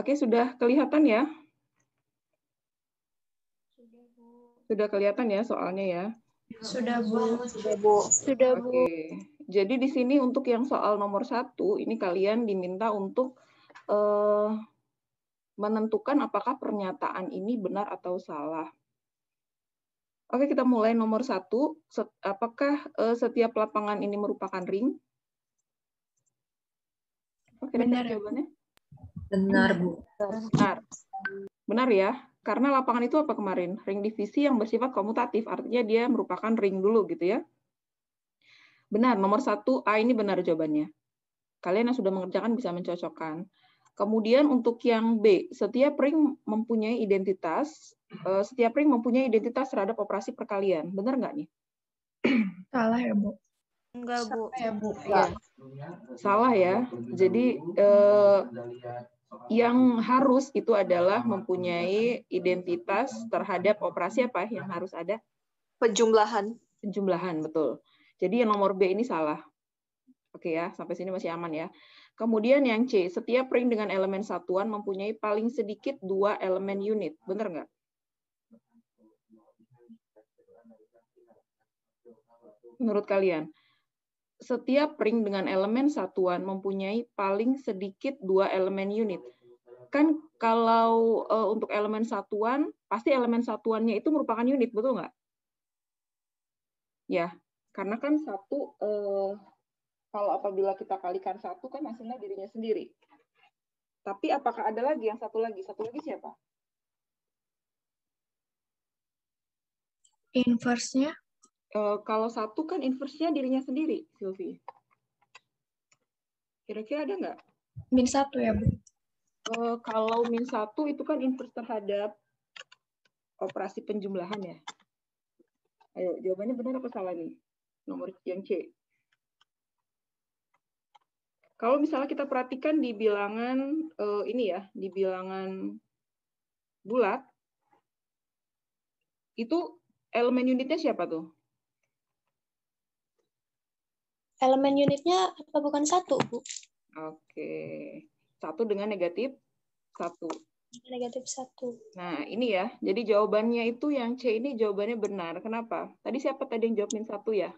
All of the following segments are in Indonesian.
Oke, sudah kelihatan ya? Sudah kelihatan ya soalnya ya? Sudah, Bu. Sudah, Bu. Sudah, Bu. Oke. Jadi di sini untuk yang soal nomor satu, ini kalian diminta untuk uh, menentukan apakah pernyataan ini benar atau salah. Oke, kita mulai nomor satu. Apakah uh, setiap lapangan ini merupakan ring? Oke, benar jawabannya. Benar, Bu. Benar. Benar ya? Karena lapangan itu apa kemarin? Ring divisi yang bersifat komutatif, artinya dia merupakan ring dulu gitu ya. Benar, nomor satu A ini benar jawabannya. Kalian yang sudah mengerjakan bisa mencocokkan. Kemudian untuk yang B, setiap ring mempunyai identitas, eh, setiap ring mempunyai identitas terhadap operasi perkalian. Benar nggak nih? Salah ya, Bu. Enggak, Bu. Salah ya, Bu. Iya. Salah ya. Jadi, eh, yang harus itu adalah mempunyai identitas terhadap operasi apa yang harus ada? Penjumlahan. Penjumlahan, betul. Jadi yang nomor B ini salah. Oke ya, sampai sini masih aman ya. Kemudian yang C, setiap ring dengan elemen satuan mempunyai paling sedikit dua elemen unit. Benar nggak? Menurut kalian? setiap ring dengan elemen satuan mempunyai paling sedikit dua elemen unit. Kan kalau uh, untuk elemen satuan, pasti elemen satuannya itu merupakan unit, betul nggak? Ya, karena kan satu, uh, kalau apabila kita kalikan satu kan hasilnya dirinya sendiri. Tapi apakah ada lagi yang satu lagi? Satu lagi siapa? Inversnya? Eh, kalau satu kan inversnya dirinya sendiri, Silvi. Kira-kira ada nggak? Min satu ya, Bu. Uh, kalau min satu itu kan invers terhadap operasi penjumlahan ya. Ayo, jawabannya benar apa salah nih? Nomor yang C. Kalau misalnya kita perhatikan di bilangan uh, ini ya, di bilangan bulat, itu elemen unitnya siapa tuh? elemen unitnya apa bukan satu, Bu? Oke. Satu dengan negatif satu. Negatif satu. Nah, ini ya. Jadi jawabannya itu yang C ini jawabannya benar. Kenapa? Tadi siapa tadi yang jawabin satu ya?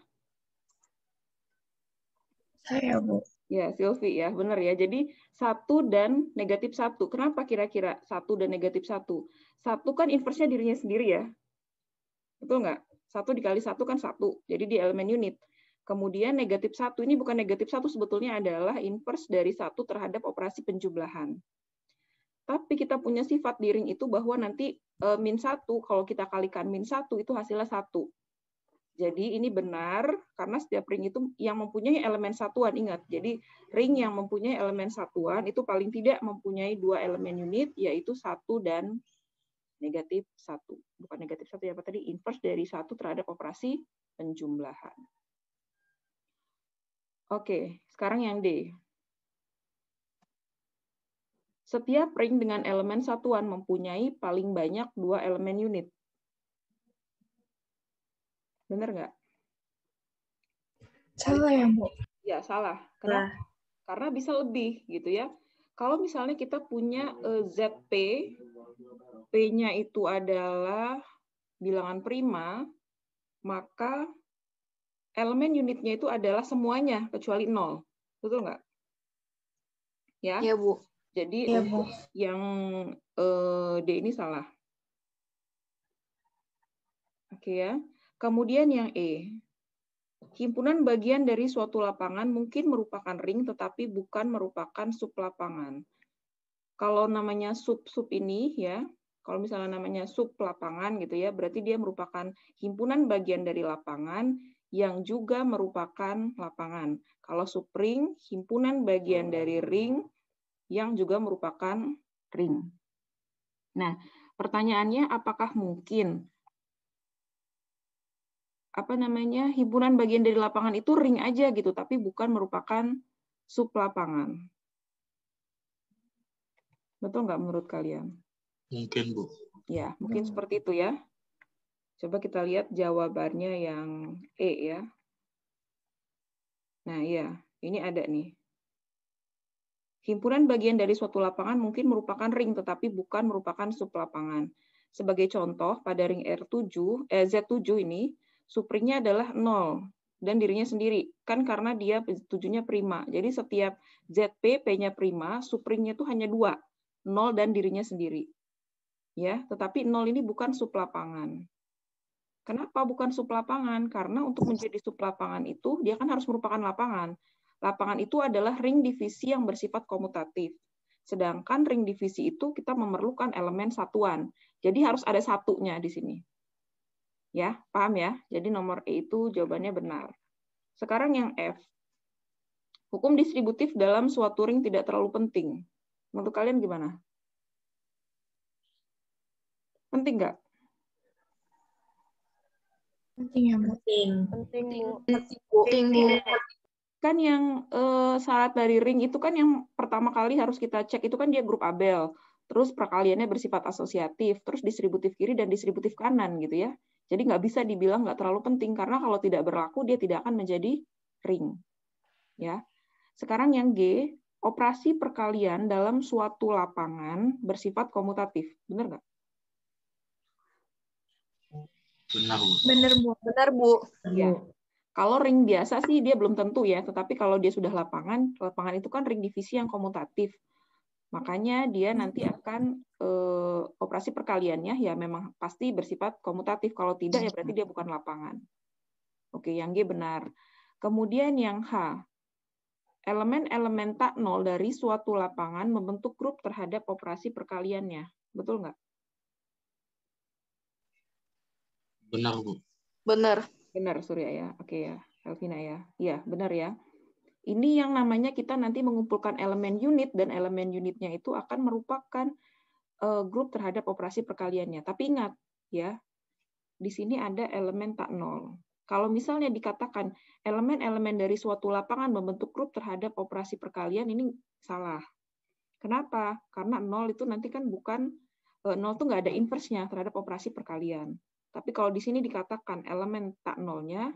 Saya, Bu. Ya, Silvi ya, benar ya. Jadi satu dan negatif satu. Kenapa kira-kira satu dan negatif satu? Satu kan inversnya dirinya sendiri ya, betul nggak? Satu dikali satu kan satu. Jadi di elemen unit. Kemudian negatif satu ini bukan negatif satu sebetulnya adalah inverse dari satu terhadap operasi penjumlahan. Tapi kita punya sifat ring itu bahwa nanti e, min satu kalau kita kalikan min satu itu hasilnya satu. Jadi ini benar karena setiap ring itu yang mempunyai elemen satuan ingat. Jadi ring yang mempunyai elemen satuan itu paling tidak mempunyai dua elemen unit yaitu satu dan negatif satu. Bukan negatif satu ya apa tadi inverse dari satu terhadap operasi penjumlahan. Oke, sekarang yang D. Setiap ring dengan elemen satuan mempunyai paling banyak dua elemen unit. Benar nggak? Salah ya, Bu? Ya, salah. Kenapa? Nah. Karena bisa lebih, gitu ya. Kalau misalnya kita punya e, ZP, P-nya itu adalah bilangan prima, maka elemen unitnya itu adalah semuanya kecuali nol. Betul nggak? Ya. Iya, Bu. Jadi ya, Bu. yang uh, D ini salah. Oke okay, ya. Kemudian yang E. Himpunan bagian dari suatu lapangan mungkin merupakan ring tetapi bukan merupakan sub lapangan. Kalau namanya sub-sub ini ya, kalau misalnya namanya sub lapangan gitu ya, berarti dia merupakan himpunan bagian dari lapangan yang juga merupakan lapangan. Kalau subring, himpunan bagian dari ring yang juga merupakan ring. Nah, pertanyaannya apakah mungkin apa namanya himpunan bagian dari lapangan itu ring aja gitu, tapi bukan merupakan sub lapangan. Betul nggak menurut kalian? Mungkin bu. Ya, mungkin hmm. seperti itu ya. Coba kita lihat jawabannya yang E ya. Nah ya, ini ada nih. Himpunan bagian dari suatu lapangan mungkin merupakan ring tetapi bukan merupakan sub Sebagai contoh, pada ring R7, eh, Z7 ini, supringnya adalah 0 dan dirinya sendiri. Kan karena dia tujuhnya prima. Jadi setiap ZP, P-nya prima, supringnya itu hanya dua, 0 dan dirinya sendiri. Ya, tetapi 0 ini bukan sub Kenapa bukan sub lapangan? Karena untuk menjadi sub lapangan itu dia kan harus merupakan lapangan. Lapangan itu adalah ring divisi yang bersifat komutatif. Sedangkan ring divisi itu kita memerlukan elemen satuan. Jadi harus ada satunya di sini. Ya, paham ya? Jadi nomor E itu jawabannya benar. Sekarang yang F. Hukum distributif dalam suatu ring tidak terlalu penting. Menurut kalian gimana? Penting nggak? Penting ya, Penting. Penting, Bu. Penting, Bu. Iya. Kan yang uh, eh, syarat dari ring itu kan yang pertama kali harus kita cek itu kan dia grup Abel. Terus perkaliannya bersifat asosiatif, terus distributif kiri dan distributif kanan gitu ya. Jadi nggak bisa dibilang nggak terlalu penting karena kalau tidak berlaku dia tidak akan menjadi ring. Ya. Sekarang yang G, operasi perkalian dalam suatu lapangan bersifat komutatif. Benar nggak? Benar bu. Benar bu. Benar Ya. Kalau ring biasa sih dia belum tentu ya, tetapi kalau dia sudah lapangan, lapangan itu kan ring divisi yang komutatif. Makanya dia nanti akan eh, operasi perkaliannya ya memang pasti bersifat komutatif. Kalau tidak ya berarti dia bukan lapangan. Oke, yang G benar. Kemudian yang H. Elemen-elemen tak nol dari suatu lapangan membentuk grup terhadap operasi perkaliannya. Betul nggak? Benar, Bu. Benar. Benar, Surya ya. Oke ya. Elvina ya. Iya, benar ya. Ini yang namanya kita nanti mengumpulkan elemen unit dan elemen unitnya itu akan merupakan uh, grup terhadap operasi perkaliannya. Tapi ingat ya, di sini ada elemen tak nol. Kalau misalnya dikatakan elemen-elemen dari suatu lapangan membentuk grup terhadap operasi perkalian ini salah. Kenapa? Karena nol itu nanti kan bukan eh, nol itu nggak ada inversnya terhadap operasi perkalian. Tapi kalau di sini dikatakan elemen tak nolnya,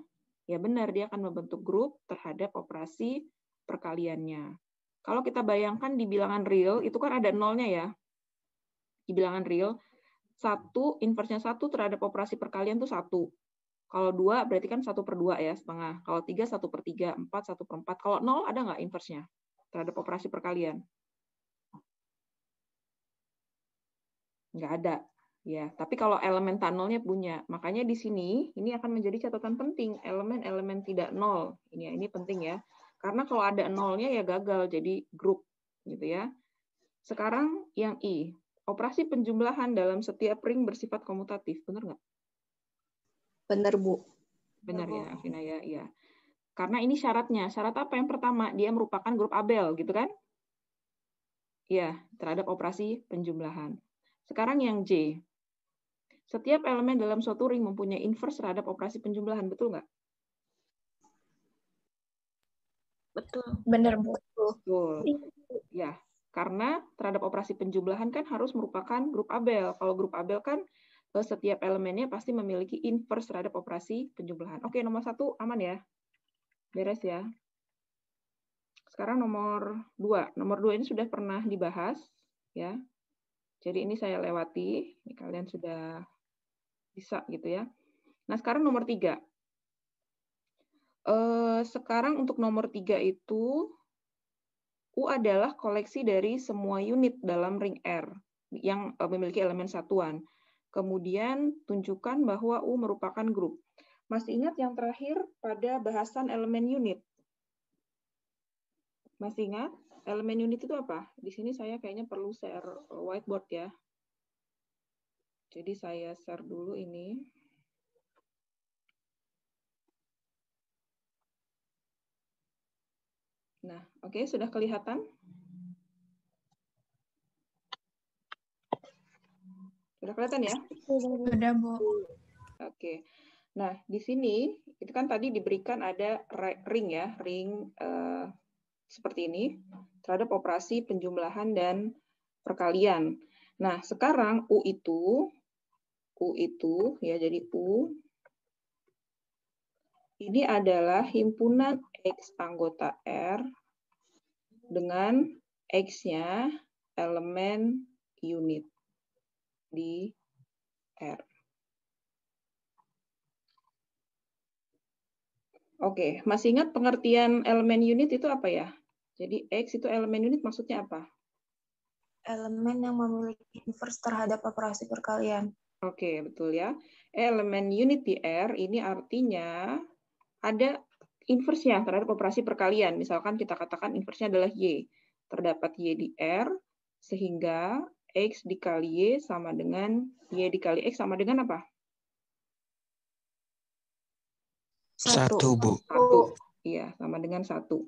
ya benar dia akan membentuk grup terhadap operasi perkaliannya. Kalau kita bayangkan di bilangan real, itu kan ada nolnya ya. Di bilangan real, satu inversnya satu terhadap operasi perkalian itu satu. Kalau dua berarti kan satu per dua ya setengah. Kalau tiga satu per tiga, empat satu per empat. Kalau nol ada nggak inversnya terhadap operasi perkalian? Nggak ada. Ya, tapi kalau elemen tunnelnya punya, makanya di sini ini akan menjadi catatan penting elemen-elemen tidak nol. Ini ya ini penting ya, karena kalau ada nolnya ya gagal jadi grup, gitu ya. Sekarang yang i, operasi penjumlahan dalam setiap ring bersifat komutatif, benar nggak? Benar bu. Benar ya, Afina ya, ya. Karena ini syaratnya, syarat apa yang pertama dia merupakan grup Abel, gitu kan? Ya, terhadap operasi penjumlahan. Sekarang yang J, setiap elemen dalam suatu ring mempunyai inverse terhadap operasi penjumlahan, betul nggak? Betul. Benar, betul. Betul. Iya. Ya, karena terhadap operasi penjumlahan kan harus merupakan grup Abel. Kalau grup Abel kan eh, setiap elemennya pasti memiliki inverse terhadap operasi penjumlahan. Oke, nomor satu aman ya? Beres ya? Sekarang nomor dua. Nomor dua ini sudah pernah dibahas. ya. Jadi ini saya lewati. Ini kalian sudah bisa gitu ya. Nah sekarang nomor tiga. Eh, sekarang untuk nomor tiga itu U adalah koleksi dari semua unit dalam ring R yang eh, memiliki elemen satuan. Kemudian tunjukkan bahwa U merupakan grup. Masih ingat yang terakhir pada bahasan elemen unit? Masih ingat? Elemen unit itu apa? Di sini saya kayaknya perlu share whiteboard ya. Jadi saya share dulu ini. Nah, oke, okay, sudah kelihatan? Sudah kelihatan ya? Sudah, Bu. Oke. Okay. Nah, di sini itu kan tadi diberikan ada ring ya, ring eh, seperti ini terhadap operasi penjumlahan dan perkalian. Nah, sekarang U itu U itu ya jadi U ini adalah himpunan X anggota R dengan X-nya elemen unit di R. Oke, masih ingat pengertian elemen unit itu apa ya? Jadi X itu elemen unit maksudnya apa? Elemen yang memiliki inverse terhadap operasi perkalian. Oke, okay, betul ya. Elemen unity R ini artinya ada inversnya terhadap operasi perkalian. Misalkan kita katakan inversnya adalah Y. Terdapat Y di R, sehingga X dikali Y sama dengan Y dikali X sama dengan apa? Satu, Bu. Satu. Iya, sama dengan satu.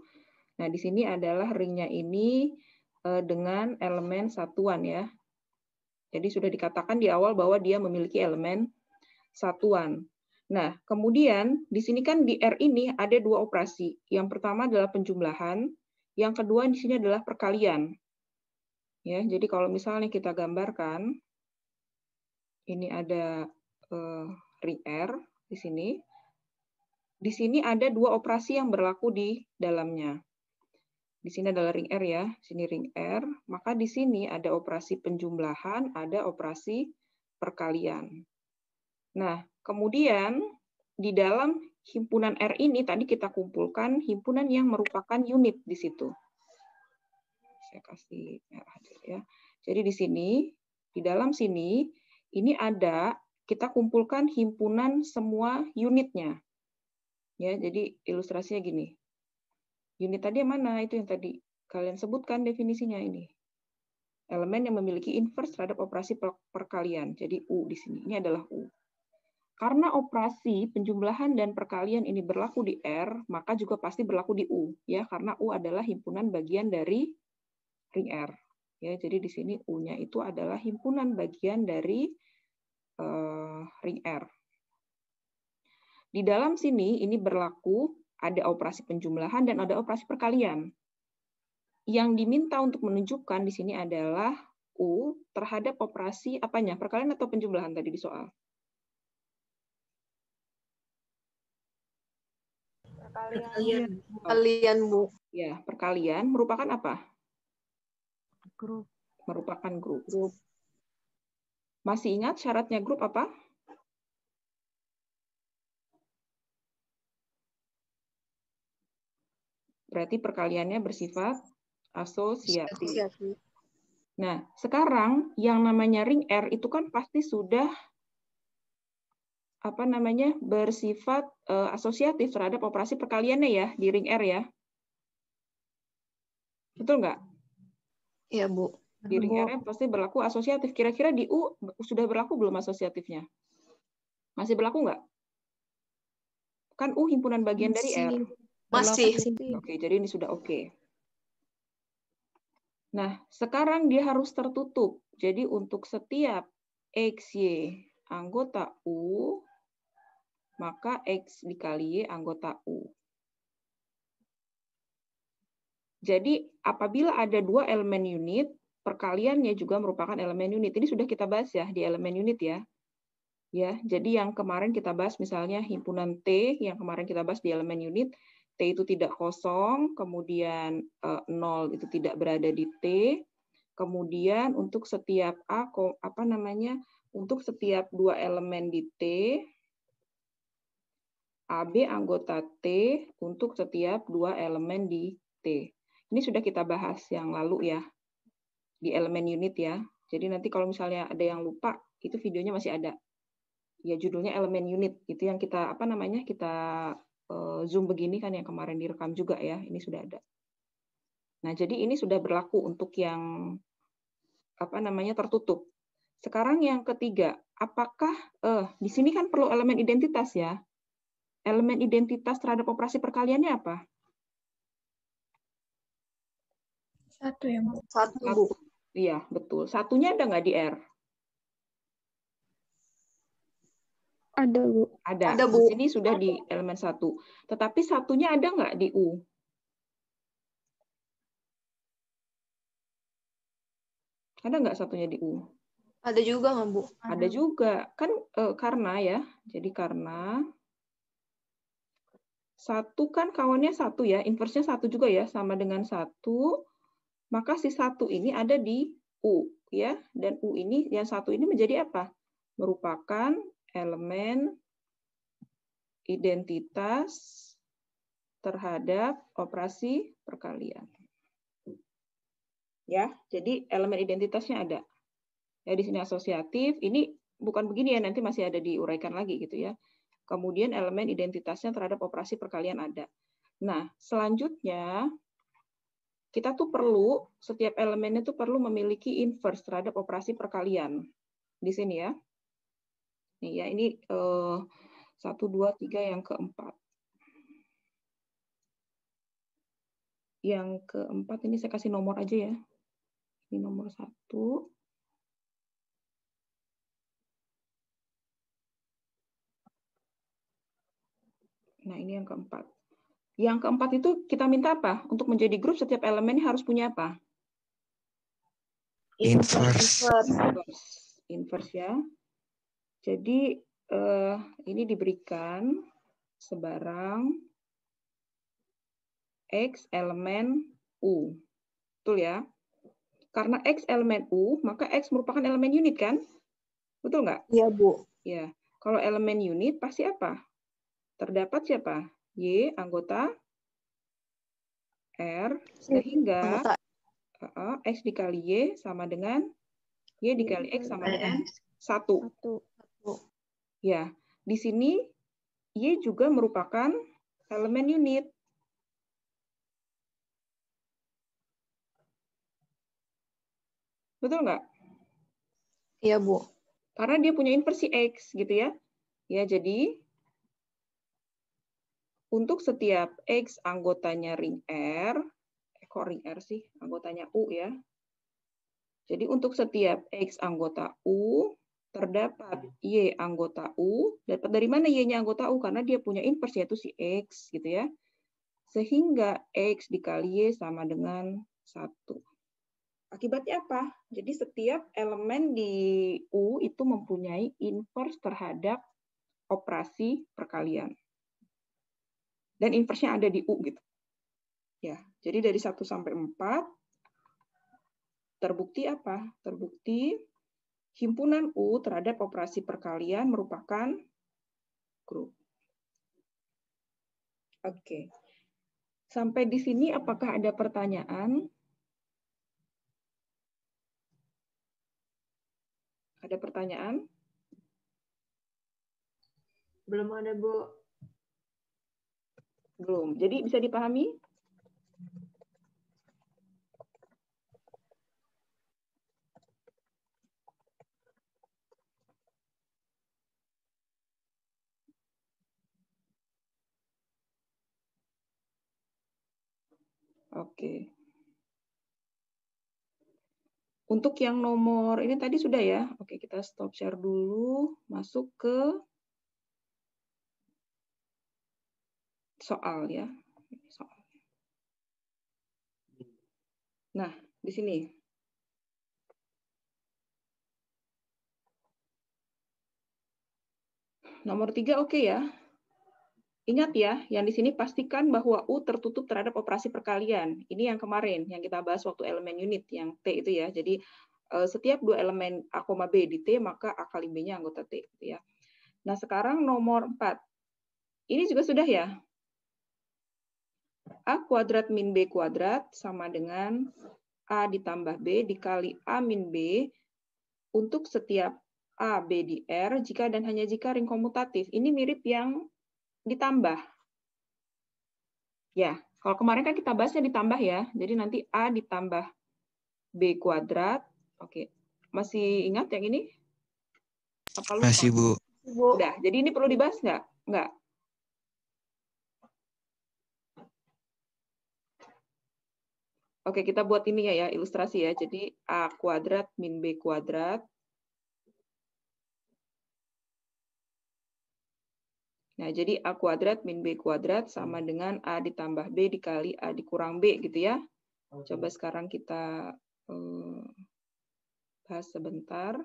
Nah, di sini adalah ringnya ini eh, dengan elemen satuan ya. Jadi sudah dikatakan di awal bahwa dia memiliki elemen satuan. Nah, kemudian di sini kan di R ini ada dua operasi. Yang pertama adalah penjumlahan, yang kedua di sini adalah perkalian. Ya, jadi kalau misalnya kita gambarkan, ini ada eh, R di sini. Di sini ada dua operasi yang berlaku di dalamnya di sini adalah ring R ya, di sini ring R, maka di sini ada operasi penjumlahan, ada operasi perkalian. Nah, kemudian di dalam himpunan R ini tadi kita kumpulkan himpunan yang merupakan unit di situ. Saya kasih merah ya. Jadi di sini, di dalam sini, ini ada kita kumpulkan himpunan semua unitnya. Ya, jadi ilustrasinya gini. Unit tadi yang mana? Itu yang tadi kalian sebutkan definisinya ini. Elemen yang memiliki inverse terhadap operasi perkalian. Jadi U di sini. Ini adalah U. Karena operasi penjumlahan dan perkalian ini berlaku di R, maka juga pasti berlaku di U, ya, karena U adalah himpunan bagian dari ring R. Ya, jadi di sini U-nya itu adalah himpunan bagian dari uh, ring R. Di dalam sini ini berlaku ada operasi penjumlahan dan ada operasi perkalian. Yang diminta untuk menunjukkan di sini adalah U terhadap operasi apanya? Perkalian atau penjumlahan tadi di soal? Perkalian. Perkalian, Bu. Ya, perkalian merupakan apa? Grup. Merupakan grup. grup. Masih ingat syaratnya grup apa? Berarti perkaliannya bersifat asosiatif. Nah, sekarang yang namanya ring R itu kan pasti sudah apa namanya bersifat uh, asosiatif terhadap operasi perkaliannya ya di ring R ya. Betul nggak? Iya, Bu. Di ring R pasti berlaku asosiatif. Kira-kira di U sudah berlaku belum asosiatifnya? Masih berlaku nggak? Kan U himpunan bagian Masih. dari R. Masih. Oke, jadi ini sudah oke. Nah, sekarang dia harus tertutup. Jadi untuk setiap x y anggota U, maka X dikali Y anggota U. Jadi apabila ada dua elemen unit, perkaliannya juga merupakan elemen unit. Ini sudah kita bahas ya di elemen unit ya. Ya, jadi yang kemarin kita bahas misalnya himpunan T, yang kemarin kita bahas di elemen unit, T itu tidak kosong, kemudian eh, 0 itu tidak berada di T. Kemudian untuk setiap A apa namanya? Untuk setiap dua elemen di T AB anggota T untuk setiap dua elemen di T. Ini sudah kita bahas yang lalu ya, di elemen unit ya. Jadi nanti kalau misalnya ada yang lupa, itu videonya masih ada. Ya judulnya elemen unit, itu yang kita apa namanya kita Eh, Zoom begini kan yang kemarin direkam juga ya, ini sudah ada. Nah, jadi ini sudah berlaku untuk yang apa namanya tertutup. Sekarang yang ketiga, apakah eh, di sini kan perlu elemen identitas ya? Elemen identitas terhadap operasi perkaliannya apa? Satu ya, Satu. Iya, betul. Satunya ada nggak di R? Ada, Bu. Ada. Ada, Bu. Ini sudah di elemen satu. Tetapi satunya ada nggak di U? Ada nggak satunya di U? Ada juga nggak, Bu? Ada juga. Kan e, karena ya. Jadi karena satu kan kawannya satu ya, inversnya satu juga ya, sama dengan satu. Maka si satu ini ada di U ya, dan U ini yang satu ini menjadi apa? Merupakan elemen identitas terhadap operasi perkalian. Ya, jadi elemen identitasnya ada. Ya di sini asosiatif, ini bukan begini ya, nanti masih ada diuraikan lagi gitu ya. Kemudian elemen identitasnya terhadap operasi perkalian ada. Nah, selanjutnya kita tuh perlu setiap elemennya tuh perlu memiliki inverse terhadap operasi perkalian. Di sini ya. Nih ya, ini eh, satu dua tiga yang keempat. Yang keempat ini saya kasih nomor aja ya. Ini nomor satu. Nah, ini yang keempat. Yang keempat itu kita minta apa? Untuk menjadi grup setiap elemen harus punya apa? Inverse. Inverse, inverse ya. Jadi eh, ini diberikan sebarang X elemen U. Betul ya? Karena X elemen U, maka X merupakan elemen unit kan? Betul nggak? Iya, Bu. Ya. Kalau elemen unit pasti apa? Terdapat siapa? Y, anggota R, sehingga anggota. X dikali Y sama dengan Y dikali X sama dengan satu ya, di sini Y juga merupakan elemen unit. Betul nggak? Iya, Bu. Karena dia punya inversi X, gitu ya. Ya, jadi untuk setiap X anggotanya ring R, eh, kok ring R sih? Anggotanya U ya. Jadi untuk setiap X anggota U, terdapat iya. Y anggota U, dapat dari mana Y-nya anggota U? Karena dia punya inverse yaitu si X gitu ya. Sehingga X dikali Y sama dengan 1. Akibatnya apa? Jadi setiap elemen di U itu mempunyai inverse terhadap operasi perkalian. Dan inversnya ada di U gitu. Ya, jadi dari 1 sampai 4 terbukti apa? Terbukti himpunan U terhadap operasi perkalian merupakan grup. Oke. Sampai di sini apakah ada pertanyaan? Ada pertanyaan? Belum ada, Bu. Belum. Jadi bisa dipahami? Oke. Untuk yang nomor ini tadi sudah ya. Oke, kita stop share dulu, masuk ke soal ya. Soal. Nah, di sini. Nomor tiga oke okay ya. Ingat ya, yang di sini pastikan bahwa U tertutup terhadap operasi perkalian. Ini yang kemarin, yang kita bahas waktu elemen unit, yang T itu ya. Jadi eh, setiap dua elemen A, B di T, maka A kali B-nya anggota T. Gitu ya. Nah, sekarang nomor 4. Ini juga sudah ya. A kuadrat min B kuadrat sama dengan A ditambah B dikali A min B untuk setiap A, B di R, jika dan hanya jika ring komutatif. Ini mirip yang ditambah. Ya, kalau kemarin kan kita bahasnya ditambah ya. Jadi nanti A ditambah B kuadrat. Oke. Masih ingat yang ini? Apa lupa? Masih, Bu. Udah, jadi ini perlu dibahas nggak? Nggak. Oke, kita buat ini ya, ya ilustrasi ya. Jadi A kuadrat min B kuadrat Nah, jadi A kuadrat min B kuadrat sama hmm. dengan A ditambah B dikali A dikurang B gitu ya. Coba sekarang kita eh, bahas sebentar.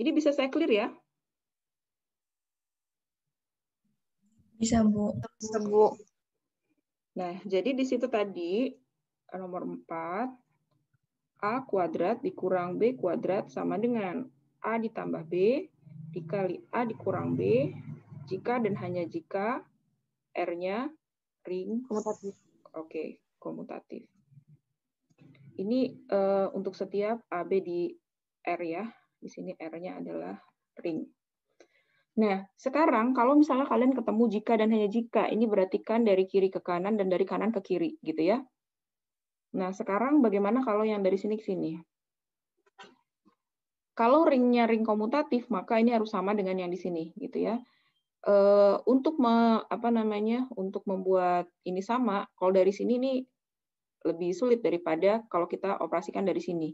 Ini bisa saya clear ya? Bisa, Bu. Bisa, Bu. Nah, jadi di situ tadi nomor 4 A kuadrat dikurang B kuadrat sama dengan A ditambah B dikali A dikurang B jika dan hanya jika R-nya ring komutatif. Oke, komutatif. Ini uh, untuk setiap AB di R ya. Di sini R-nya adalah ring. Nah, sekarang kalau misalnya kalian ketemu jika dan hanya jika, ini berarti kan dari kiri ke kanan dan dari kanan ke kiri gitu ya. Nah, sekarang bagaimana kalau yang dari sini ke sini? Kalau ringnya ring komutatif, maka ini harus sama dengan yang di sini, gitu ya. Eh, untuk me, apa namanya? Untuk membuat ini sama, kalau dari sini ini lebih sulit daripada kalau kita operasikan dari sini.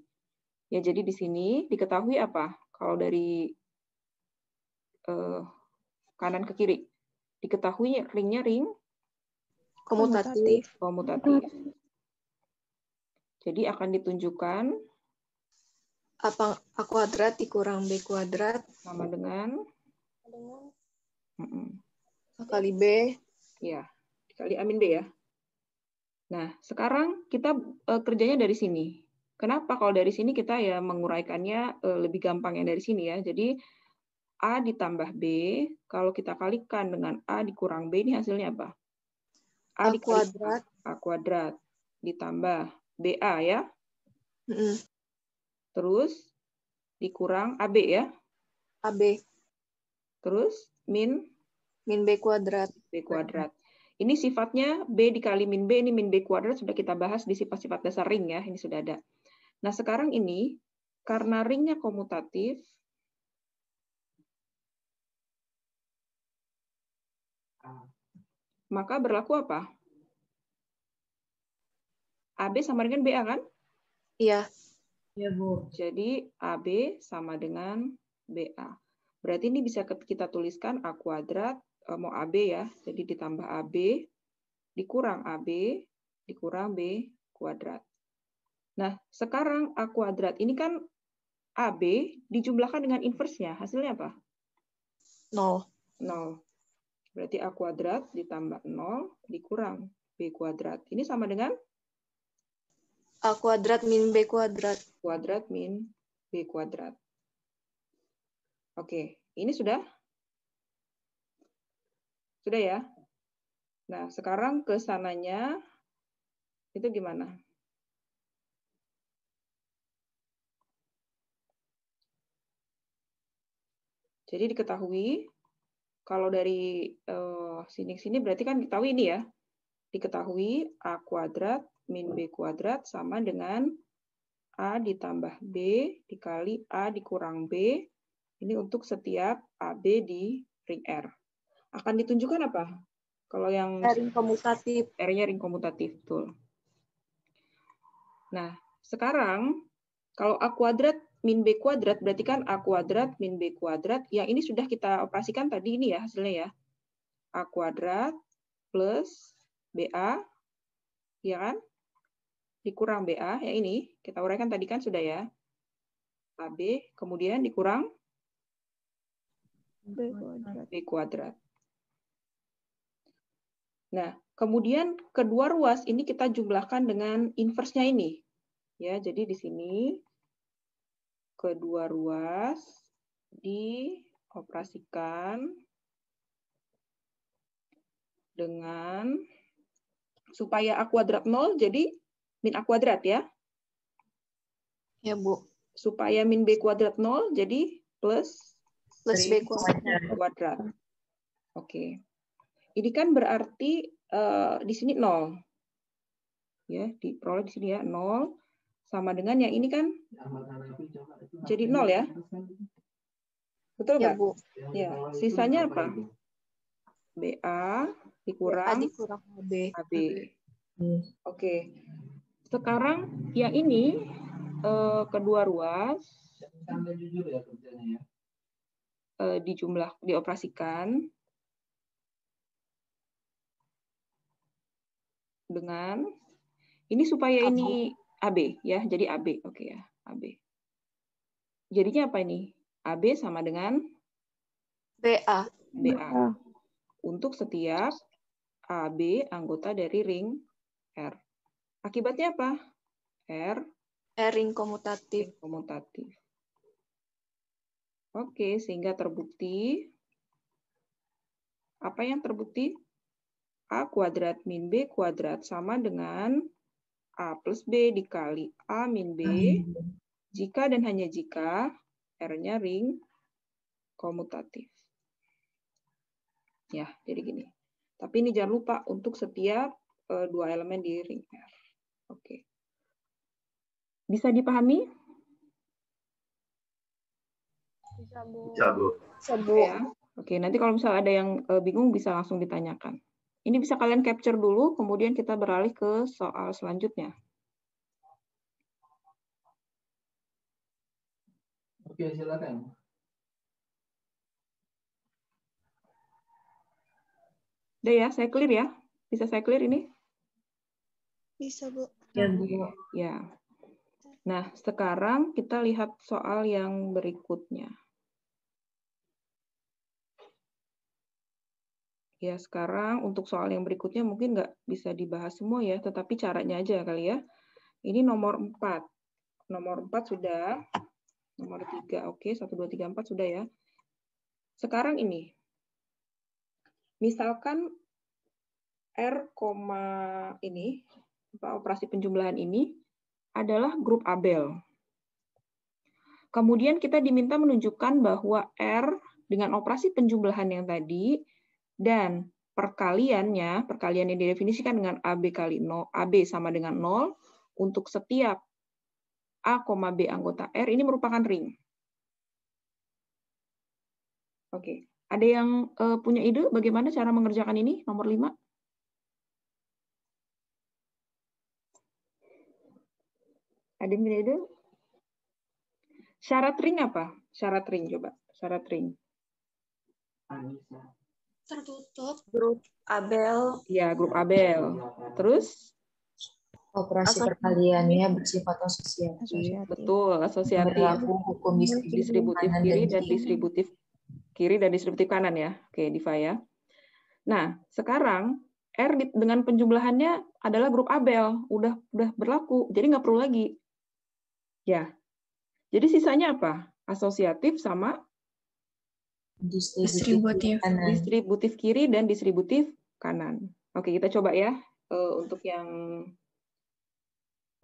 Ya, jadi di sini diketahui apa? Kalau dari e, kanan ke kiri, diketahui ringnya ring Komutatif. komutatif jadi akan ditunjukkan apa A kuadrat dikurang B kuadrat sama dengan kali B. Ya, kali amin B ya. Nah, sekarang kita uh, kerjanya dari sini. Kenapa kalau dari sini kita ya menguraikannya uh, lebih gampang yang dari sini ya. Jadi A ditambah B, kalau kita kalikan dengan A dikurang B ini hasilnya apa? A, A kuadrat. A kuadrat ditambah BA ya. Mm. Terus dikurang AB ya. AB. Terus min min B kuadrat. B kuadrat. Ini sifatnya B dikali min B, ini min B kuadrat sudah kita bahas di sifat-sifat dasar ring ya, ini sudah ada. Nah sekarang ini, karena ringnya komutatif, maka berlaku apa? AB sama dengan BA kan? Iya. Iya, Bu. Jadi AB sama dengan BA. Berarti ini bisa kita tuliskan A kuadrat eh, mau AB ya. Jadi ditambah AB dikurang AB dikurang B kuadrat. Nah, sekarang A kuadrat ini kan AB dijumlahkan dengan inversnya. Hasilnya apa? 0. 0. Berarti A kuadrat ditambah 0 dikurang B kuadrat. Ini sama dengan A kuadrat min B kuadrat. Kuadrat min B kuadrat. Oke, ini sudah? Sudah ya? Nah, sekarang ke sananya itu gimana? Jadi diketahui kalau dari uh, sini sini berarti kan diketahui ini ya. Diketahui A kuadrat min B kuadrat sama dengan A ditambah B dikali A dikurang B. Ini untuk setiap AB di ring R. Akan ditunjukkan apa? Kalau yang ring komutatif. R-nya ring komutatif, betul. Nah, sekarang kalau A kuadrat min B kuadrat, berarti kan A kuadrat min B kuadrat. Yang ini sudah kita operasikan tadi ini ya hasilnya ya. A kuadrat plus BA, ya kan? dikurang BA, ya ini, kita uraikan tadi kan sudah ya. AB, kemudian dikurang B kuadrat. B kuadrat. Nah, kemudian kedua ruas ini kita jumlahkan dengan inversnya ini. Ya, jadi di sini kedua ruas dioperasikan dengan supaya A kuadrat 0, jadi min A kuadrat ya. Ya, Bu. Supaya min B kuadrat 0, jadi plus plus B kuadrat. kuadrat. Oke. Okay. Ini kan berarti uh, di sini 0. Ya, diperoleh di sini ya 0 sama dengan yang ini kan jadi 0 ya. Betul enggak? Ya, Bu. Ya, sisanya apa? BA dikurang, A dikurang AB. AB. Oke. Okay. Sekarang ya ini eh, kedua ruas ya ya. eh, dijumlah dioperasikan dengan ini supaya ini AB ya, jadi AB. Oke okay, ya, AB. Jadinya apa ini? AB sama dengan BA. BA. Untuk setiap AB anggota dari ring R. Akibatnya apa? R. Ring komutatif. Komutatif. Oke, sehingga terbukti apa yang terbukti? A kuadrat min B kuadrat sama dengan A plus B dikali A min B. Ah, iya. Jika dan hanya jika R-nya ring komutatif. Ya, jadi gini. Tapi ini jangan lupa untuk setiap eh, dua elemen di ring R. Oke. Bisa dipahami? Bisa, Bu. Bisa, Bu. Bisa, Bu. Ya. Oke, nanti kalau misalnya ada yang eh, bingung bisa langsung ditanyakan. Ini bisa kalian capture dulu, kemudian kita beralih ke soal selanjutnya. Oke, silakan. Udah ya, saya clear ya? Bisa saya clear ini? Bisa, Bu. Ya, Bu. Nah, ya. Nah, sekarang kita lihat soal yang berikutnya. Ya, sekarang untuk soal yang berikutnya mungkin nggak bisa dibahas semua ya, tetapi caranya aja kali ya. Ini nomor 4. Nomor 4 sudah. Nomor 3, oke. 1, 2, 3, 4 sudah ya. Sekarang ini. Misalkan R, ini operasi penjumlahan ini adalah grup Abel. Kemudian kita diminta menunjukkan bahwa R dengan operasi penjumlahan yang tadi dan perkaliannya, perkalian yang didefinisikan dengan AB kali 0, AB sama dengan 0 untuk setiap A, B anggota R ini merupakan ring. Oke, ada yang eh, punya ide bagaimana cara mengerjakan ini? Nomor 5. Ada yang punya ide? Syarat ring apa? Syarat ring coba. Syarat ring. Tertutup. Grup Abel. Iya, grup Abel. Terus? Operasi perkaliannya bersifat asosiatif. Betul, asosiatif. Berlaku hukum distributif, distributif kiri dan, dan distributif kiri dan distributif kanan ya. Oke, Diva ya. Nah, sekarang R dengan penjumlahannya adalah grup Abel, udah udah berlaku. Jadi nggak perlu lagi Ya. Jadi sisanya apa? Asosiatif sama distributif, distributif, kiri dan distributif kanan. Oke, kita coba ya eh, untuk yang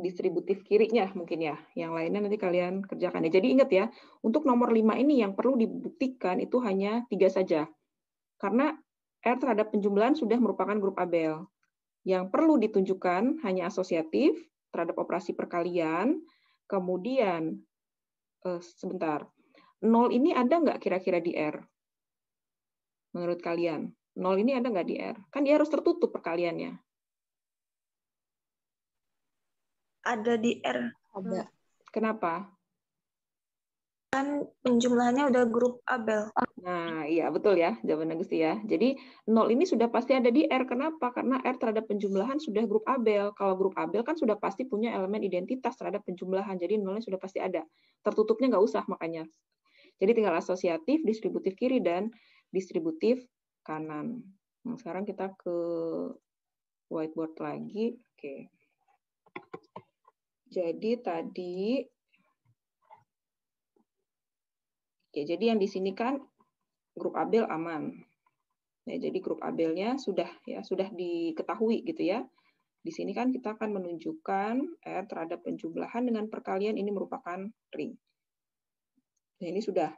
distributif kirinya mungkin ya. Yang lainnya nanti kalian kerjakan ya. Jadi ingat ya, untuk nomor 5 ini yang perlu dibuktikan itu hanya tiga saja. Karena R terhadap penjumlahan sudah merupakan grup Abel. Yang perlu ditunjukkan hanya asosiatif terhadap operasi perkalian, Kemudian, uh, sebentar, 0 ini ada nggak kira-kira di R? Menurut kalian, 0 ini ada nggak di R? Kan dia harus tertutup perkaliannya. Ada di R. Ada. Kenapa? kan penjumlahannya udah grup Abel. Nah, iya betul ya jawaban Gusti ya. Jadi nol ini sudah pasti ada di R. Kenapa? Karena R terhadap penjumlahan sudah grup Abel. Kalau grup Abel kan sudah pasti punya elemen identitas terhadap penjumlahan. Jadi nolnya sudah pasti ada. Tertutupnya nggak usah makanya. Jadi tinggal asosiatif, distributif kiri dan distributif kanan. Nah, sekarang kita ke whiteboard lagi. Oke. Jadi tadi Oke, ya, jadi yang di sini kan grup Abel aman. Ya, jadi grup Abelnya sudah ya sudah diketahui gitu ya. Di sini kan kita akan menunjukkan R eh, terhadap penjumlahan dengan perkalian ini merupakan ring. Nah, ini sudah.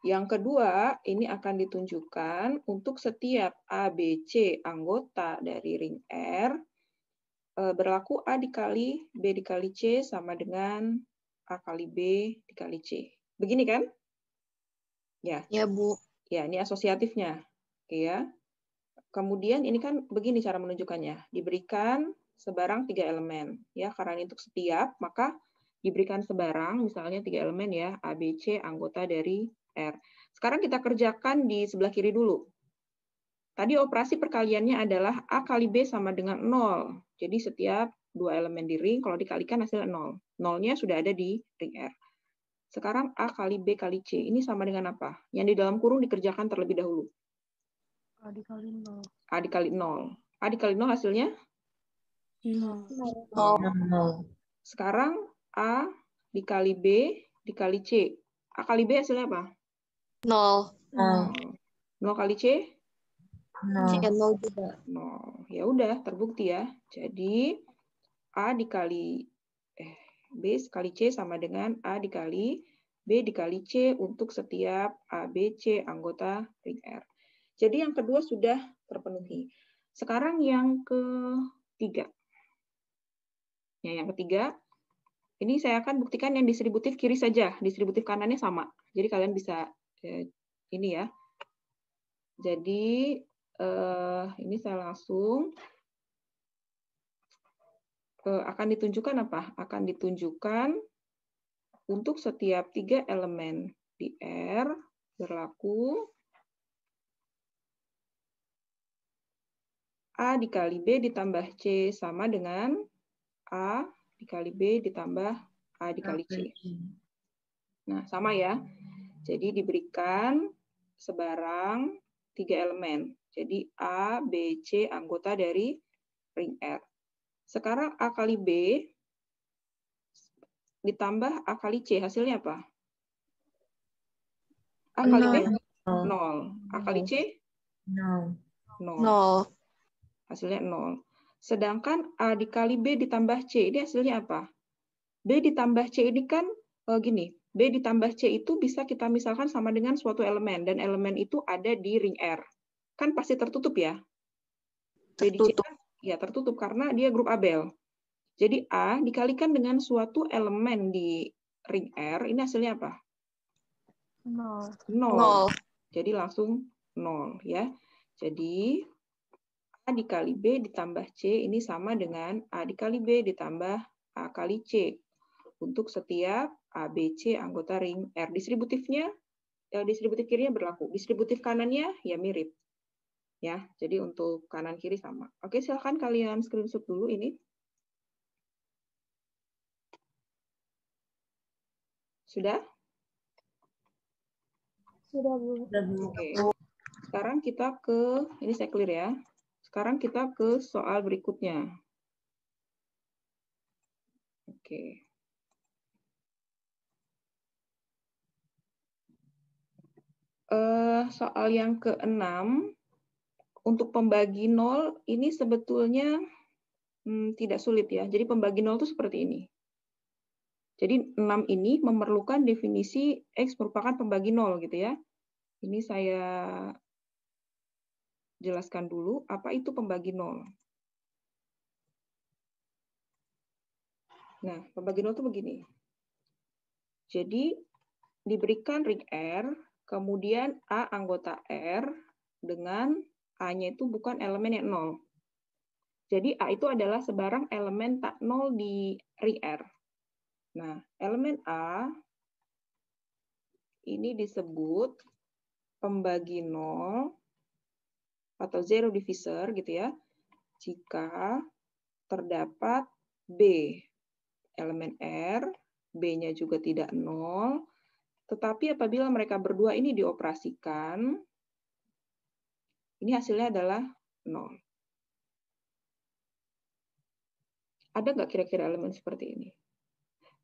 Yang kedua, ini akan ditunjukkan untuk setiap ABC anggota dari ring R eh, berlaku A dikali B dikali C sama dengan A kali B dikali C. Begini kan? Ya. Ya, Bu. Ya, ini asosiatifnya. ya. Kemudian ini kan begini cara menunjukkannya. Diberikan sebarang tiga elemen. Ya, karena ini untuk setiap, maka diberikan sebarang, misalnya tiga elemen ya, A, B, C anggota dari R. Sekarang kita kerjakan di sebelah kiri dulu. Tadi operasi perkaliannya adalah A kali B sama dengan 0. Jadi setiap dua elemen di ring, kalau dikalikan hasil 0. Nolnya sudah ada di ring R. Sekarang A kali B kali C. Ini sama dengan apa? Yang di dalam kurung dikerjakan terlebih dahulu. A dikali 0. A dikali 0. A dikali 0 hasilnya? 0. 0. Sekarang A dikali B dikali C. A kali B hasilnya apa? 0. 0. 0 kali C? 0. 0 iya, juga. 0. Ya udah, terbukti ya. Jadi A dikali B kali C sama dengan A dikali B dikali C untuk setiap ABC anggota ring R. Jadi yang kedua sudah terpenuhi. Sekarang yang ketiga. Ya, yang ketiga, ini saya akan buktikan yang distributif kiri saja, distributif kanannya sama. Jadi kalian bisa eh, ini ya. Jadi eh, ini saya langsung Eh, akan ditunjukkan apa? Akan ditunjukkan untuk setiap tiga elemen di R berlaku A dikali B ditambah C sama dengan A dikali B ditambah A dikali C. Nah, sama ya. Jadi diberikan sebarang tiga elemen. Jadi A, B, C anggota dari ring R. Sekarang A kali B ditambah A kali C. Hasilnya apa? A kali B? 0. A kali C? 0. Hasilnya 0. Sedangkan A dikali B ditambah C. Ini hasilnya apa? B ditambah C ini kan oh gini. B ditambah C itu bisa kita misalkan sama dengan suatu elemen. Dan elemen itu ada di ring R. Kan pasti tertutup ya? Tertutup. B di kan ya tertutup karena dia grup abel. Jadi A dikalikan dengan suatu elemen di ring R, ini hasilnya apa? Nol. Nol. Jadi langsung nol ya. Jadi A dikali B ditambah C ini sama dengan A dikali B ditambah A kali C untuk setiap ABC anggota ring R. Distributifnya, distributif kirinya berlaku. Distributif kanannya ya mirip ya. Jadi untuk kanan kiri sama. Oke, silahkan kalian screenshot dulu ini. Sudah? Sudah, Bu. Oke. Sekarang kita ke ini saya clear ya. Sekarang kita ke soal berikutnya. Oke. Eh, soal yang keenam untuk pembagi nol ini sebetulnya hmm, tidak sulit ya. Jadi pembagi nol itu seperti ini. Jadi 6 ini memerlukan definisi X merupakan pembagi nol gitu ya. Ini saya jelaskan dulu apa itu pembagi nol. Nah, pembagi nol itu begini. Jadi diberikan ring R, kemudian A anggota R dengan A-nya itu bukan elemen yang nol. Jadi A itu adalah sebarang elemen tak nol di ri R. Nah, elemen A ini disebut pembagi nol atau zero divisor gitu ya, jika terdapat B elemen R, B-nya juga tidak nol, tetapi apabila mereka berdua ini dioperasikan, ini hasilnya adalah 0. Ada nggak kira-kira elemen seperti ini?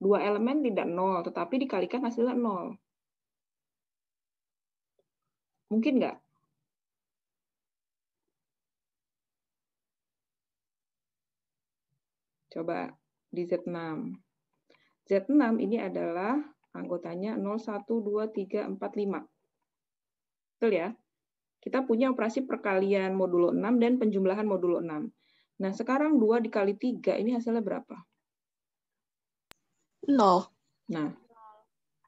Dua elemen tidak 0, tetapi dikalikan hasilnya 0. Mungkin nggak? Coba di Z6. Z6 ini adalah anggotanya 0, 1, 2, 3, 4, 5. Betul ya? Kita punya operasi perkalian modulo 6 dan penjumlahan modulo 6. Nah, sekarang 2 dikali 3, ini hasilnya berapa? 0. No. Nah.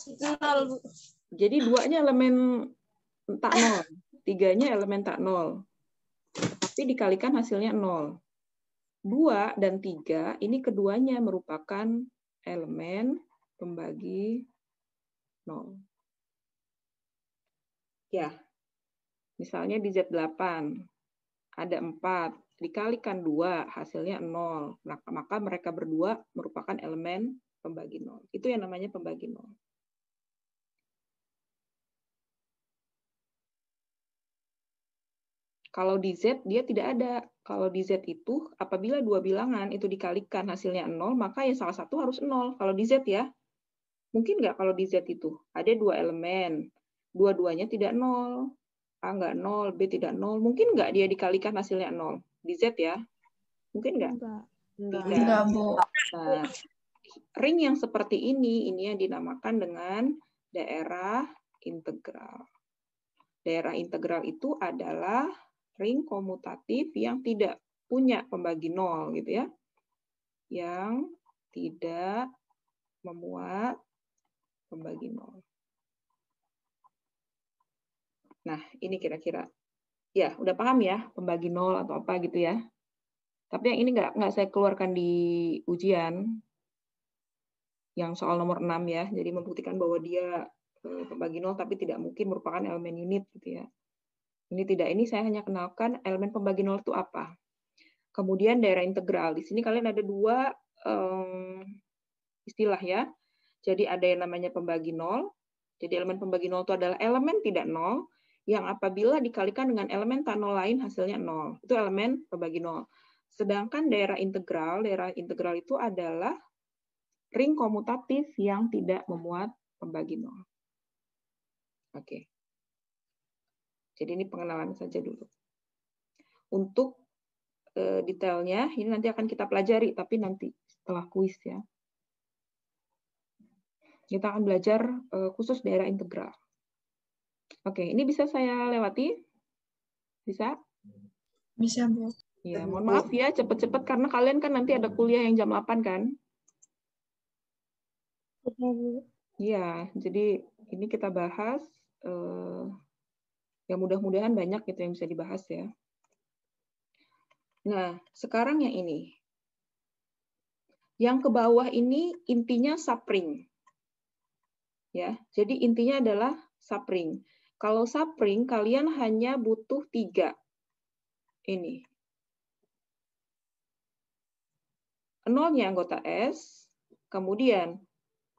0. Jadi 2-nya elemen tak 0, 3-nya elemen tak 0. Tapi dikalikan hasilnya 0. 2 dan 3, ini keduanya merupakan elemen pembagi 0. Ya, Misalnya di Z8 ada 4, dikalikan 2 hasilnya 0. Nah, maka, mereka berdua merupakan elemen pembagi 0. Itu yang namanya pembagi 0. Kalau di Z, dia tidak ada. Kalau di Z itu, apabila dua bilangan itu dikalikan hasilnya 0, maka yang salah satu harus 0. Kalau di Z ya, mungkin nggak kalau di Z itu? Ada dua elemen, dua-duanya tidak 0. A nggak nol, B tidak nol. Mungkin nggak dia dikalikan hasilnya nol di Z ya? Mungkin nggak? Enggak. Tidak enggak Bu. Nah, ring yang seperti ini, ini yang dinamakan dengan daerah integral. Daerah integral itu adalah ring komutatif yang tidak punya pembagi nol gitu ya. Yang tidak memuat pembagi nol. Nah, ini kira-kira. Ya, udah paham ya, pembagi nol atau apa gitu ya. Tapi yang ini nggak nggak saya keluarkan di ujian, yang soal nomor 6 ya. Jadi membuktikan bahwa dia eh, pembagi nol tapi tidak mungkin merupakan elemen unit gitu ya. Ini tidak, ini saya hanya kenalkan elemen pembagi nol itu apa. Kemudian daerah integral. Di sini kalian ada dua um, istilah ya. Jadi ada yang namanya pembagi nol. Jadi elemen pembagi nol itu adalah elemen tidak nol yang apabila dikalikan dengan elemen tak lain hasilnya nol. Itu elemen pembagi nol. Sedangkan daerah integral, daerah integral itu adalah ring komutatif yang tidak memuat pembagi nol. Oke. Jadi ini pengenalan saja dulu. Untuk eh, detailnya, ini nanti akan kita pelajari, tapi nanti setelah kuis ya. Kita akan belajar eh, khusus daerah integral. Oke, ini bisa saya lewati? Bisa? Bisa, Bu. Ya, mohon maaf ya cepat-cepat karena kalian kan nanti ada kuliah yang jam 8 kan? Iya, iya, jadi ini kita bahas eh, ya mudah-mudahan banyak gitu yang bisa dibahas ya. Nah, sekarang yang ini. Yang ke bawah ini intinya sapring. Ya, jadi intinya adalah sapring. Kalau sapring, kalian hanya butuh tiga. Ini. Nolnya anggota S. Kemudian,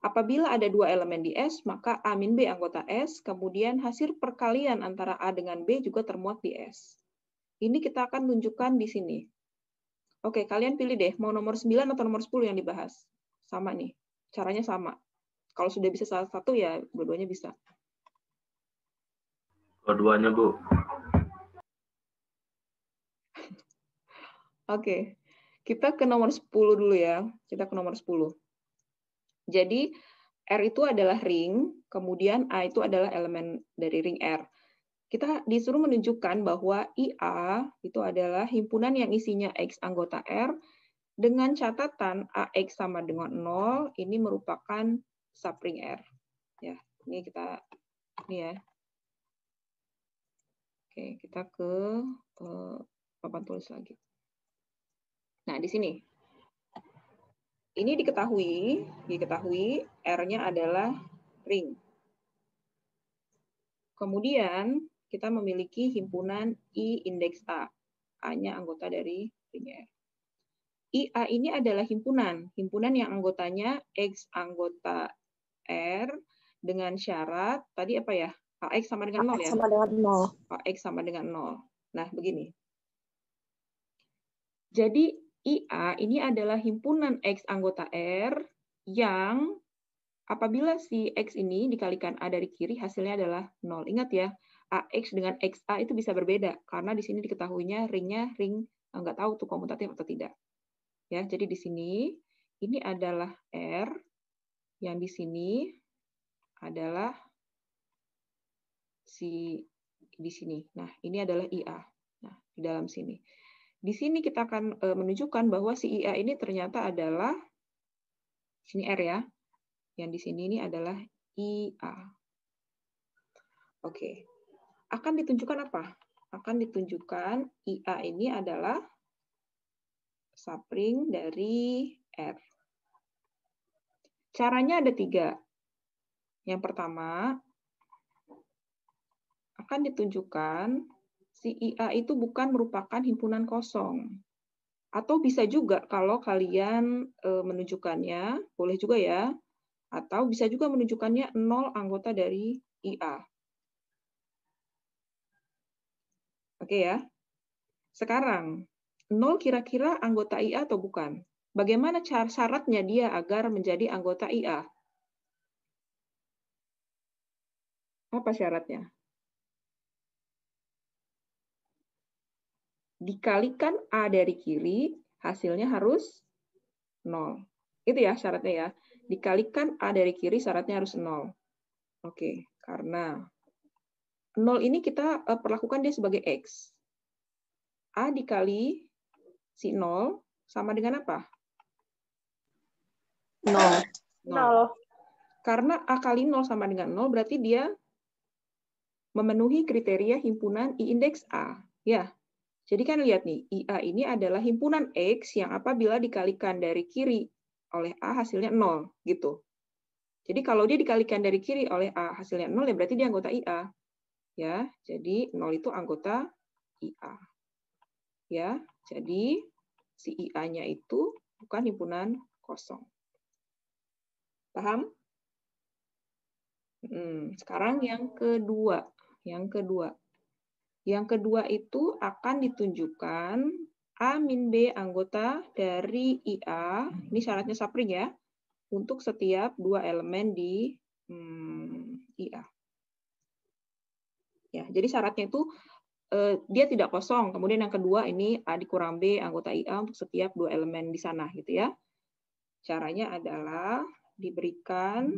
apabila ada dua elemen di S, maka A min B anggota S. Kemudian, hasil perkalian antara A dengan B juga termuat di S. Ini kita akan tunjukkan di sini. Oke, kalian pilih deh, mau nomor 9 atau nomor 10 yang dibahas. Sama nih, caranya sama. Kalau sudah bisa salah satu, ya berduanya bisa. Keduanya, Bu. Oke. Kita ke nomor 10 dulu ya. Kita ke nomor 10. Jadi, R itu adalah ring, kemudian A itu adalah elemen dari ring R. Kita disuruh menunjukkan bahwa IA itu adalah himpunan yang isinya X anggota R dengan catatan AX sama dengan 0, ini merupakan subring R. Ya, ini kita ini ya, Oke, kita ke eh, papan tulis lagi. Nah, di sini. Ini diketahui, diketahui R-nya adalah ring. Kemudian kita memiliki himpunan I indeks A. A-nya anggota dari ring R. IA ini adalah himpunan, himpunan yang anggotanya X anggota R dengan syarat tadi apa ya? AX sama dengan 0 ya? sama dengan 0. AX sama dengan 0. Nah, begini. Jadi IA ini adalah himpunan X anggota R yang apabila si X ini dikalikan A dari kiri, hasilnya adalah 0. Ingat ya, AX dengan XA itu bisa berbeda, karena di sini diketahuinya ringnya ring, eh, nggak tahu tuh komutatif atau tidak. Ya, jadi di sini, ini adalah R, yang di sini adalah si di sini. Nah, ini adalah IA. Nah, di dalam sini. Di sini kita akan e, menunjukkan bahwa si IA ini ternyata adalah sini R ya. Yang di sini ini adalah IA. Oke. Akan ditunjukkan apa? Akan ditunjukkan IA ini adalah subring dari R. Caranya ada tiga. Yang pertama, akan ditunjukkan si IA itu bukan merupakan himpunan kosong. Atau bisa juga kalau kalian e, menunjukkannya, boleh juga ya, atau bisa juga menunjukkannya nol anggota dari IA. Oke ya. Sekarang, nol kira-kira anggota IA atau bukan? Bagaimana syaratnya dia agar menjadi anggota IA? Apa syaratnya? dikalikan A dari kiri, hasilnya harus 0. Itu ya syaratnya ya. Dikalikan A dari kiri, syaratnya harus 0. Oke, karena 0 ini kita eh, perlakukan dia sebagai X. A dikali si 0 sama dengan apa? 0. 0. Karena A kali 0 sama dengan 0, berarti dia memenuhi kriteria himpunan I indeks A. Ya, jadi kan lihat nih, IA ini adalah himpunan X yang apabila dikalikan dari kiri oleh A hasilnya 0 gitu. Jadi kalau dia dikalikan dari kiri oleh A hasilnya 0 ya berarti dia anggota IA. Ya, jadi 0 itu anggota IA. Ya, jadi si IA-nya itu bukan himpunan kosong. Paham? Hmm, sekarang yang kedua, yang kedua. Yang kedua itu akan ditunjukkan A min B anggota dari IA, ini syaratnya sapring ya, untuk setiap dua elemen di hmm, IA. Ya, jadi syaratnya itu eh, dia tidak kosong. Kemudian yang kedua ini A dikurang B anggota IA untuk setiap dua elemen di sana gitu ya. Caranya adalah diberikan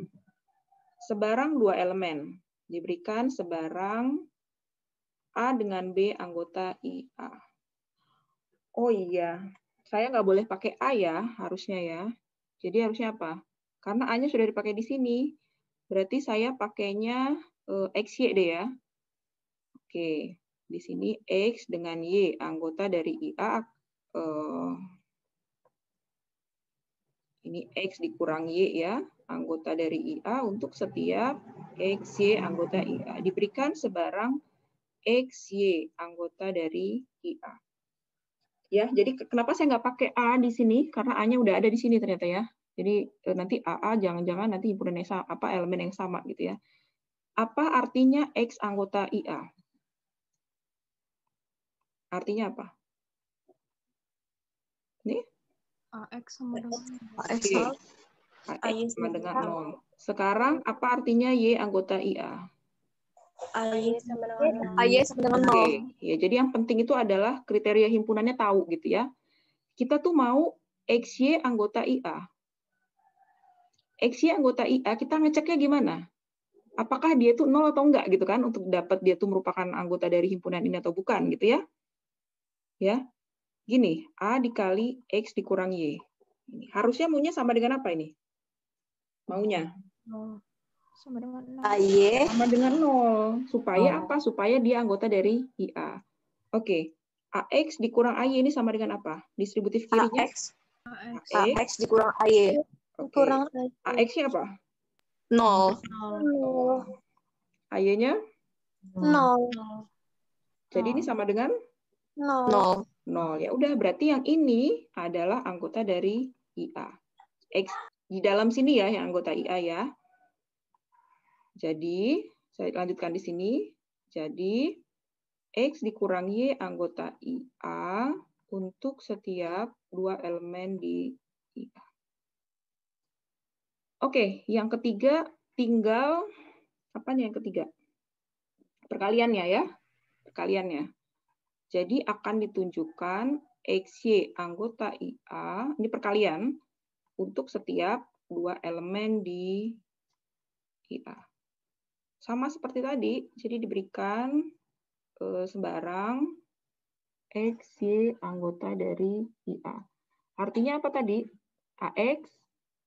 sebarang dua elemen. Diberikan sebarang A dengan B anggota IA. Oh iya, saya nggak boleh pakai A ya harusnya ya. Jadi harusnya apa? Karena A-nya sudah dipakai di sini. Berarti saya pakainya eh, x XY deh ya. Oke, di sini X dengan Y, anggota dari IA. Uh, eh, ini X dikurang Y ya, anggota dari IA untuk setiap X, Y anggota IA. Diberikan sebarang x, y anggota dari IA. Ya, jadi kenapa saya nggak pakai A di sini? Karena A-nya udah ada di sini ternyata ya. Jadi e, nanti AA jangan-jangan nanti himpunan yang sama, apa elemen yang sama gitu ya. Apa artinya X anggota IA? Artinya apa? Nih? X sama dengan X sama dengan 0. Sekarang apa artinya Y anggota IA? AY sama dengan mau. nol. Okay. Ya, jadi yang penting itu adalah kriteria himpunannya tahu gitu ya. Kita tuh mau XY anggota IA. XY anggota IA kita ngeceknya gimana? Apakah dia tuh nol atau enggak gitu kan untuk dapat dia tuh merupakan anggota dari himpunan ini atau bukan gitu ya? Ya. Gini, A dikali X dikurang Y. Harusnya maunya sama dengan apa ini? Maunya. Oh sama dengan 0. Ah, iya. sama dengan nol Supaya oh. apa? Supaya dia anggota dari IA. Oke. Okay. AX dikurang AY ini sama dengan apa? Distributif kirinya? AX. AX, AX dikurang AY. Okay. Kurang AX-nya apa? nol 0. AY-nya? Nol. Jadi ini sama dengan nol nol Ya udah berarti yang ini adalah anggota dari IA. X di dalam sini ya yang anggota IA ya. Jadi, saya lanjutkan di sini. Jadi, X dikurangi anggota IA untuk setiap dua elemen di IA. Oke, yang ketiga tinggal, apa nih yang ketiga? Perkaliannya ya, perkaliannya. Jadi akan ditunjukkan XY anggota IA, ini perkalian, untuk setiap dua elemen di IA. Sama seperti tadi, jadi diberikan eh, sembarang X, Y anggota dari IA. Artinya apa tadi? AX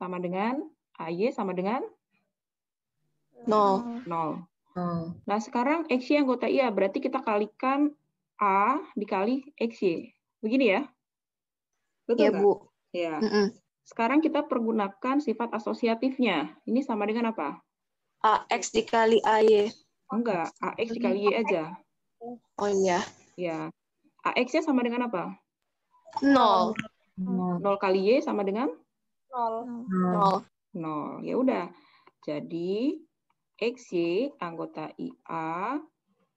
sama dengan AY sama dengan? Nol. Nol. Nah, sekarang x y anggota IA, berarti kita kalikan A dikali x y. Begini ya? Betul ya, Bu. Ya. Mm -mm. Sekarang kita pergunakan sifat asosiatifnya. Ini sama dengan apa? AX dikali AY. Enggak, AX dikali Y aja. Oh iya. Ya. AX-nya sama dengan apa? 0. 0 kali Y sama dengan? 0. 0. 0. Ya udah. Jadi, XY anggota IA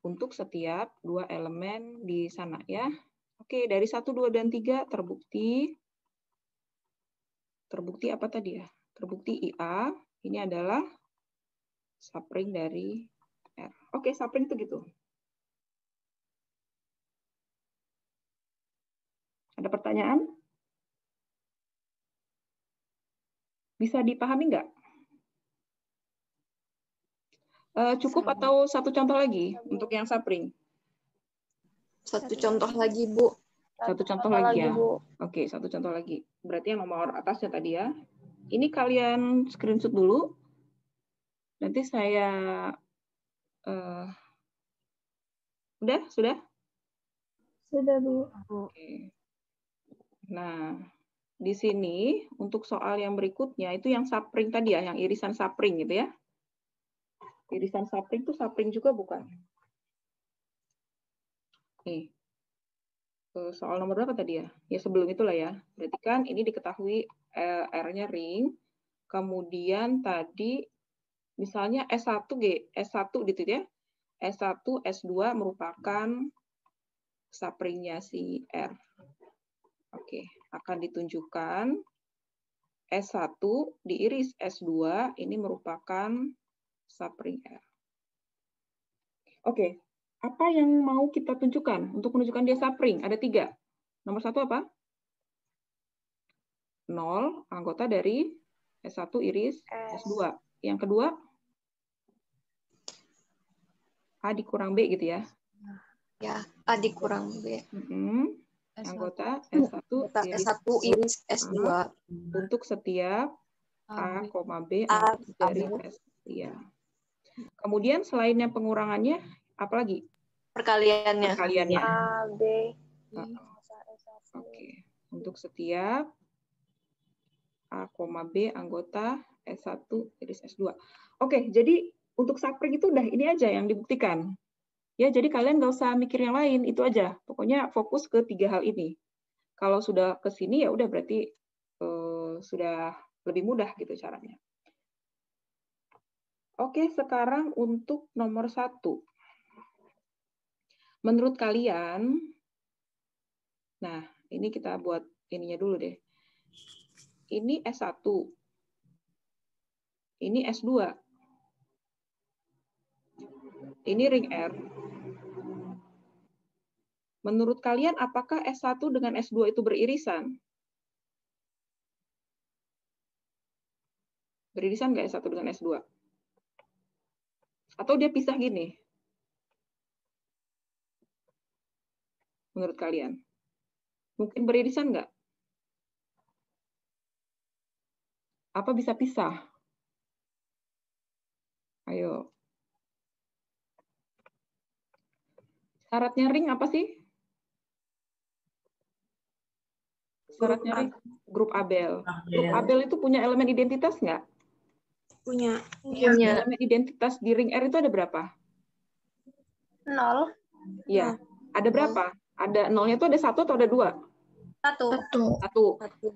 untuk setiap dua elemen di sana ya. Oke, dari 1, 2, dan 3 terbukti. Terbukti apa tadi ya? Terbukti IA. Ini adalah Sapring dari R. Oke, sapring itu gitu. Ada pertanyaan? Bisa dipahami nggak? Uh, cukup Sama. atau satu contoh lagi Sama. untuk yang sapring? Satu contoh lagi, Bu. Satu contoh, lagi, ya. Bu. Oke, satu contoh lagi. Berarti yang nomor atasnya tadi ya. Ini kalian screenshot dulu Nanti saya uh, udah sudah sudah bu. Oke. Nah di sini untuk soal yang berikutnya itu yang sapring tadi ya, yang irisan sapring gitu ya. Irisan sapring itu sapring juga bukan? Nih. Eh, soal nomor berapa tadi ya? Ya sebelum itulah ya. Berarti kan ini diketahui eh, R-nya ring. Kemudian tadi Misalnya S1G, S1 gitu ya. S1, S2 merupakan sapringnya si R. Oke, akan ditunjukkan S1 diiris S2 ini merupakan sapring R. Oke, apa yang mau kita tunjukkan untuk menunjukkan dia sapring? Ada tiga. Nomor satu apa? Nol, anggota dari S1 iris S. S2. Yang kedua? A dikurang B gitu ya? Ya, A dikurang B. Mm -hmm. S1. Anggota S1, S1 iris S2. Untuk setiap A, B A, dari S. Ya. Kemudian yang pengurangannya, apa lagi? Perkaliannya. Perkaliannya. A, B, iya. Oke. Untuk setiap A, B anggota S1 iris S2. Oke, jadi untuk suffering itu udah ini aja yang dibuktikan. Ya, jadi kalian nggak usah mikir yang lain, itu aja. Pokoknya fokus ke tiga hal ini. Kalau sudah ke sini ya udah berarti eh, sudah lebih mudah gitu caranya. Oke, sekarang untuk nomor satu. Menurut kalian, nah ini kita buat ininya dulu deh. Ini S1, ini S2, ini ring R. Menurut kalian apakah S1 dengan S2 itu beririsan? Beririsan nggak S1 dengan S2? Atau dia pisah gini? Menurut kalian? Mungkin beririsan nggak? Apa bisa pisah? Ayo, Syaratnya ring apa sih? Syaratnya ring grup Abel. Ah, iya. Grup Abel itu punya elemen identitas nggak? Punya. Punya. Iya. Elemen identitas di ring R itu ada berapa? Nol. Iya. Ada berapa? Ada nolnya itu ada satu atau ada dua? Satu. Satu. Satu.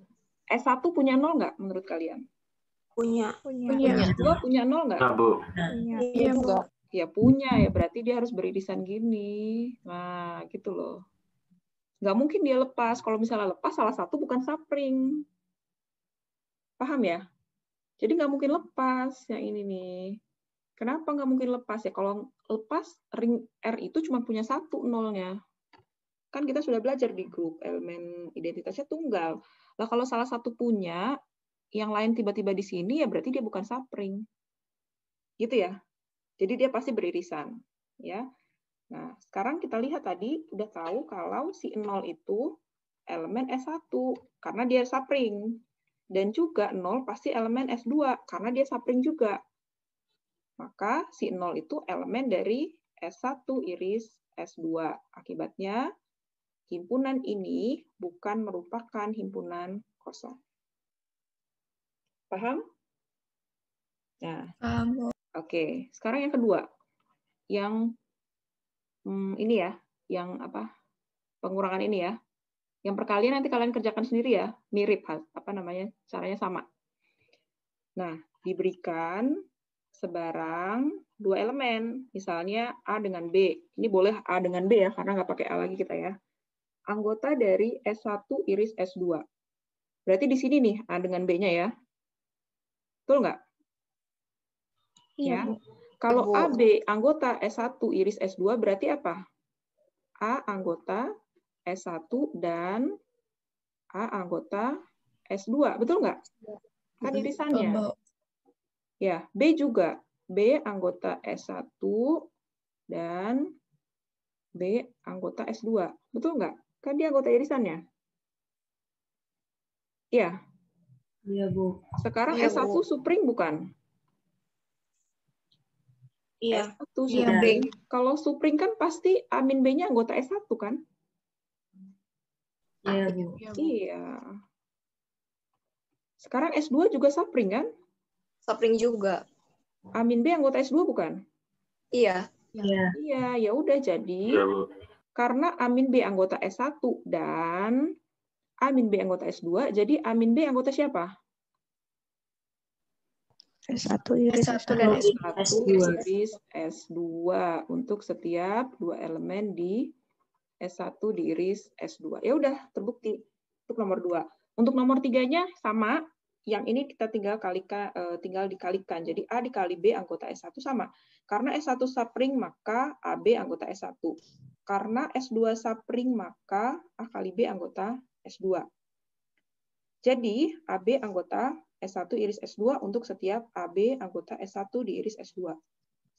s satu punya nol nggak menurut kalian? Punya. Punya. Punya. Dua punya nol nggak? Nah, punya. Iya, enggak ya punya ya berarti dia harus beririsan gini nah gitu loh nggak mungkin dia lepas kalau misalnya lepas salah satu bukan sapring paham ya jadi nggak mungkin lepas yang ini nih kenapa nggak mungkin lepas ya kalau lepas ring R itu cuma punya satu nolnya kan kita sudah belajar di grup elemen identitasnya tunggal lah kalau salah satu punya yang lain tiba-tiba di sini ya berarti dia bukan sapring gitu ya jadi dia pasti beririsan, ya. Nah, sekarang kita lihat tadi udah tahu kalau si 0 itu elemen S1 karena dia sapring dan juga 0 pasti elemen S2 karena dia sapring juga. Maka si 0 itu elemen dari S1 iris S2. Akibatnya himpunan ini bukan merupakan himpunan kosong. Paham? Nah, paham. Oke, sekarang yang kedua, yang hmm, ini ya, yang apa pengurangan ini ya. Yang perkalian nanti kalian kerjakan sendiri ya, mirip apa namanya caranya sama. Nah, diberikan sebarang dua elemen, misalnya A dengan B. Ini boleh A dengan B ya, karena nggak pakai A lagi kita ya. Anggota dari S1 iris S2. Berarti di sini nih A dengan B-nya ya. Betul nggak? Iya, ya. Bu. Kalau Bu. AB anggota S1 iris S2 berarti apa? A anggota S1 dan A anggota S2, betul nggak? Kan irisannya. Ya, B juga. B anggota S1 dan B anggota S2. Betul nggak? Kan dia anggota irisannya. Iya. Iya, Bu. Sekarang ya, S1 Bu. supring bukan? Iya. S1 iya. Kalau Supring kan pasti Amin B-nya anggota S1 kan? Iya, Iya. Iya. Sekarang S2 juga Supring kan? Supring juga. Amin B anggota S2 bukan? Iya. Iya. Iya, ya udah jadi. Iya, Karena Amin B anggota S1 dan Amin B anggota S2, jadi Amin B anggota siapa? S1 iris S1 dan S2 iris S2 untuk setiap dua elemen di S1 diiris S2. Ya udah terbukti untuk nomor 2. Untuk nomor tiganya sama, yang ini kita tinggal kalikan eh, tinggal dikalikan. Jadi A dikali B anggota S1 sama. Karena S1 subring maka AB anggota S1. Karena S2 subring maka A kali B anggota S2. Jadi AB anggota S1 iris S2 untuk setiap AB anggota S1 diiris S2.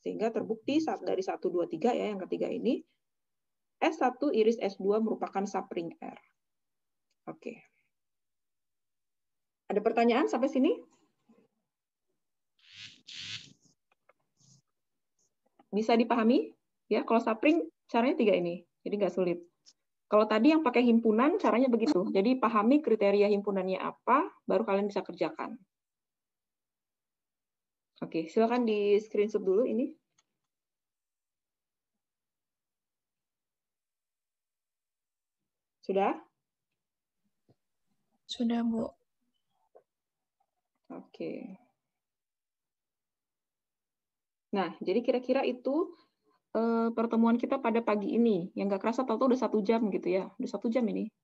Sehingga terbukti hmm. saat dari 1, 2, 3 ya yang ketiga ini, S1 iris S2 merupakan subring R. Oke. Ada pertanyaan sampai sini? Bisa dipahami? Ya, kalau subring caranya tiga ini, jadi nggak sulit. Kalau tadi yang pakai himpunan, caranya begitu. Jadi pahami kriteria himpunannya apa, baru kalian bisa kerjakan. Oke, silakan di screenshot dulu ini. Sudah? Sudah, Bu. Oke. Nah, jadi kira-kira itu Eh, pertemuan kita pada pagi ini. Yang gak kerasa tahu-tahu udah satu jam gitu ya, udah satu jam ini.